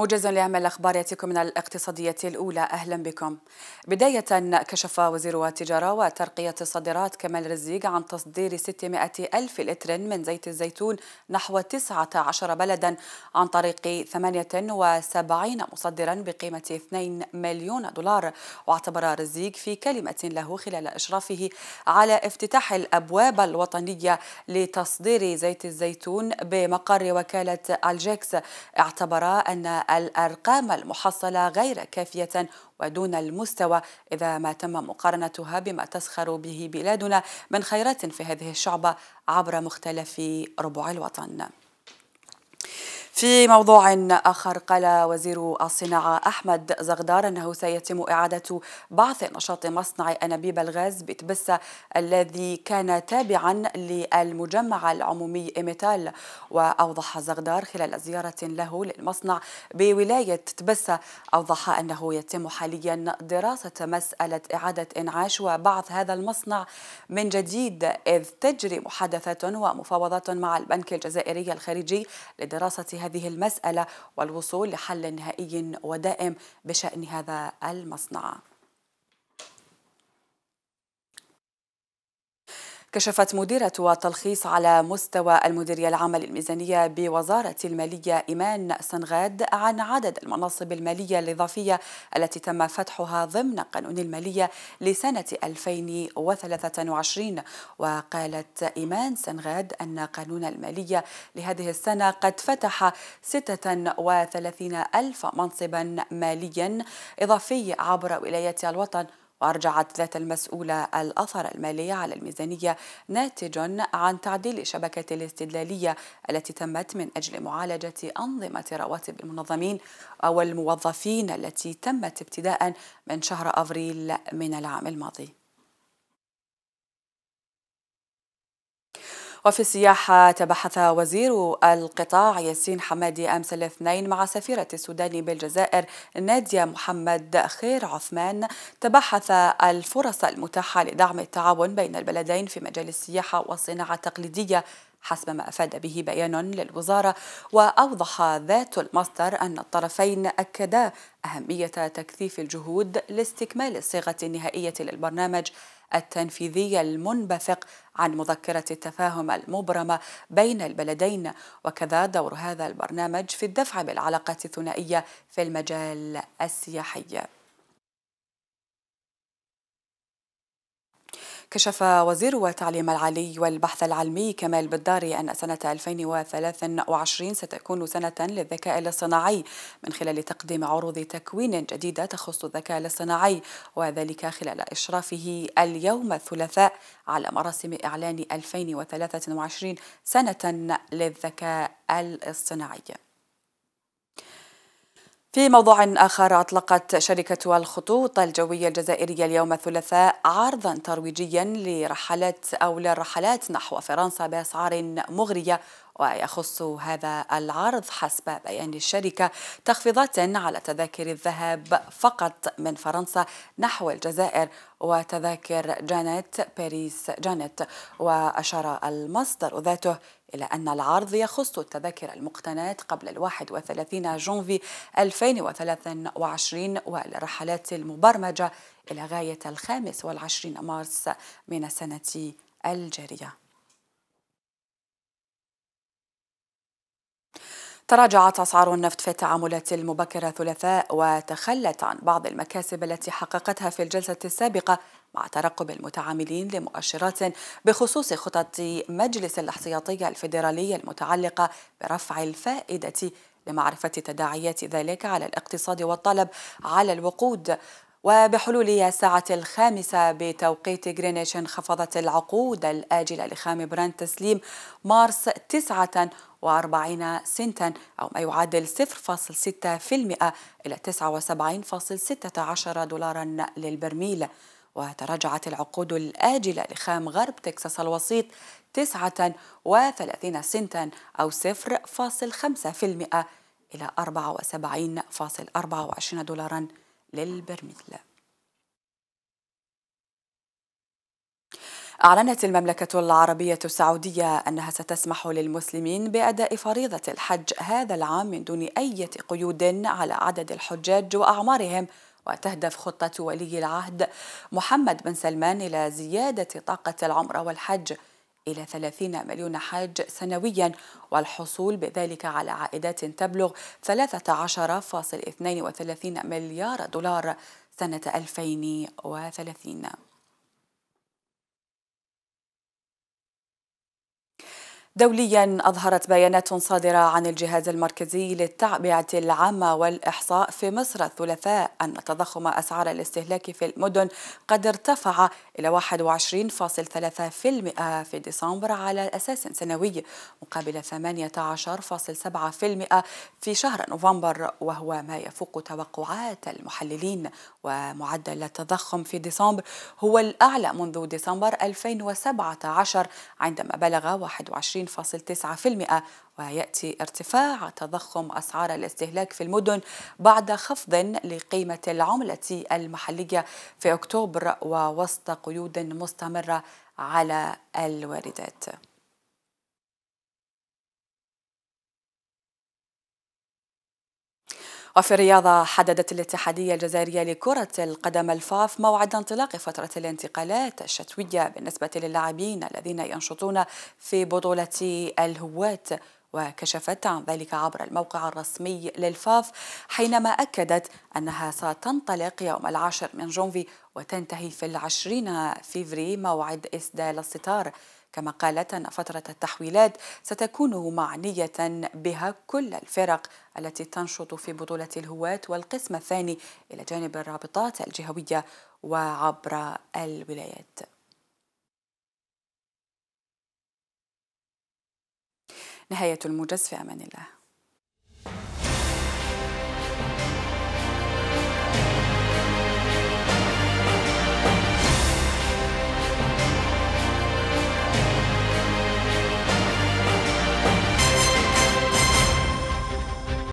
موجز لأهم الأخبار يأتيكم من الاقتصادية الأولى أهلا بكم بداية كشف وزير التجارة وترقية الصادرات كمال رزيق عن تصدير 600 ألف لتر من زيت الزيتون نحو 19 بلدا عن طريق 78 مصدرا بقيمة 2 مليون دولار واعتبر رزيق في كلمة له خلال إشرافه على افتتاح الأبواب الوطنية لتصدير زيت الزيتون بمقر وكالة الجيكس اعتبر أن الأرقام المحصلة غير كافية ودون المستوى إذا ما تم مقارنتها بما تسخر به بلادنا من خيرات في هذه الشعبة عبر مختلف ربع الوطن في موضوع آخر قال وزير الصناعة أحمد زغدار أنه سيتم إعادة بعث نشاط مصنع أنابيب الغاز بتبسة الذي كان تابعا للمجمع العمومي إيميتال وأوضح زغدار خلال زيارة له للمصنع بولاية تبسة أوضح أنه يتم حاليا دراسة مسألة إعادة إنعاش وبعث هذا المصنع من جديد إذ تجري محادثات ومفاوضات مع البنك الجزائري الخارجي لدراسة هذه هذه المسألة والوصول لحل نهائي ودائم بشأن هذا المصنع كشفت مديرة التلخيص على مستوى المديرية العامة للميزانية بوزارة المالية إيمان سنغاد عن عدد المناصب المالية الإضافية التي تم فتحها ضمن قانون المالية لسنة 2023 وقالت إيمان سنغاد أن قانون المالية لهذه السنة قد فتح 36 ألف منصبا ماليا إضافي عبر ولاية الوطن وأرجعت ذات المسؤولة الأثر المالي على الميزانية ناتج عن تعديل شبكة الاستدلالية التي تمت من أجل معالجة أنظمة رواتب المنظمين أو الموظفين التي تمت ابتداء من شهر أفريل من العام الماضي وفي السياحة تبحث وزير القطاع ياسين حمادي أمس الاثنين مع سفيرة السودان بالجزائر نادية محمد خير عثمان تبحث الفرص المتاحة لدعم التعاون بين البلدين في مجال السياحة والصناعة التقليدية حسب ما أفاد به بيان للوزارة وأوضح ذات المصدر أن الطرفين أكدا أهمية تكثيف الجهود لاستكمال الصيغة النهائية للبرنامج التنفيذي المنبثق عن مذكرة التفاهم المبرمة بين البلدين وكذا دور هذا البرنامج في الدفع بالعلاقات الثنائية في المجال السياحي كشف وزير التعليم العالي والبحث العلمي كمال بالداري أن سنة 2023 ستكون سنة للذكاء الاصطناعي من خلال تقديم عروض تكوين جديدة تخص الذكاء الاصطناعي وذلك خلال إشرافه اليوم الثلاثاء على مراسم إعلان 2023 سنة للذكاء الاصطناعي في موضوع آخر أطلقت شركة الخطوط الجوية الجزائرية اليوم الثلاثاء عرضا ترويجيا لرحلات أو للرحلات نحو فرنسا بأسعار مغرية ويخص هذا العرض حسب بيان الشركة تخفيضات على تذاكر الذهاب فقط من فرنسا نحو الجزائر وتذاكر جانيت باريس جانيت وأشار المصدر ذاته إلا أن العرض يخص التذاكر المقتناة قبل الواحد وثلاثين جونفي 2023 والرحلات المبرمجة إلى غاية الخامس والعشرين مارس من السنة الجارية تراجعت أسعار النفط في التعاملات المبكرة ثلاثاء وتخلت عن بعض المكاسب التي حققتها في الجلسة السابقة مع ترقب المتعاملين لمؤشرات بخصوص خطط مجلس الاحتياطي الفيدرالي المتعلقة برفع الفائدة لمعرفة تداعيات ذلك على الاقتصاد والطلب على الوقود وبحلول الساعة الخامسة بتوقيت غرينتش انخفضت العقود الآجلة لخام برانت تسليم مارس 49 سنتا أو ما يعادل 0.6% إلى 79.16 دولارا للبرميل وتراجعت العقود الآجلة لخام غرب تكساس الوسيط 39 سنتا أو 0.5% إلى 74.24 دولارا للبرميل أعلنت المملكة العربية السعودية أنها ستسمح للمسلمين بأداء فريضة الحج هذا العام من دون أي قيود على عدد الحجاج وأعمارهم وتهدف خطة ولي العهد محمد بن سلمان إلى زيادة طاقة العمرة والحج إلى 30 مليون حاج سنويا والحصول بذلك على عائدات تبلغ 13.32 مليار دولار سنة 2030 دوليا أظهرت بيانات صادرة عن الجهاز المركزي للتعبئة العامة والإحصاء في مصر الثلاثاء أن تضخم أسعار الاستهلاك في المدن قد ارتفع إلى 21.3% في ديسمبر على أساس سنوي مقابل 18.7% في شهر نوفمبر وهو ما يفوق توقعات المحللين ومعدل التضخم في ديسمبر هو الأعلى منذ ديسمبر 2017 عندما بلغ 21 25.9% ويأتي ارتفاع تضخم أسعار الاستهلاك في المدن بعد خفض لقيمة العملة المحلية في أكتوبر ووسط قيود مستمرة على الواردات وفي الرياضة حددت الاتحادية الجزائرية لكرة القدم الفاف موعد انطلاق فترة الانتقالات الشتوية بالنسبة للاعبين الذين ينشطون في بطولة الهواة وكشفت عن ذلك عبر الموقع الرسمي للفاف حينما أكدت أنها ستنطلق يوم العاشر من جونفي وتنتهي في العشرين فيفري موعد إسدال الستار كما قالت أن فترة التحويلات ستكون معنية بها كل الفرق التي تنشط في بطولة الهواة والقسم الثاني إلى جانب الرابطات الجهوية وعبر الولايات نهاية الموجز في أمان الله